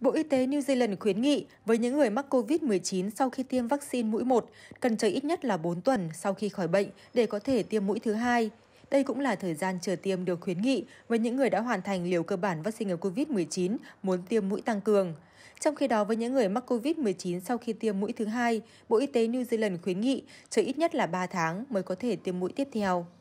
Bộ Y tế New Zealand khuyến nghị với những người mắc COVID-19 sau khi tiêm vaccine mũi 1 cần chờ ít nhất là 4 tuần sau khi khỏi bệnh để có thể tiêm mũi thứ hai. Đây cũng là thời gian chờ tiêm được khuyến nghị với những người đã hoàn thành liều cơ bản vaccine ngừa COVID-19 muốn tiêm mũi tăng cường. Trong khi đó, với những người mắc COVID-19 sau khi tiêm mũi thứ hai, Bộ Y tế New Zealand khuyến nghị chờ ít nhất là 3 tháng mới có thể tiêm mũi tiếp theo.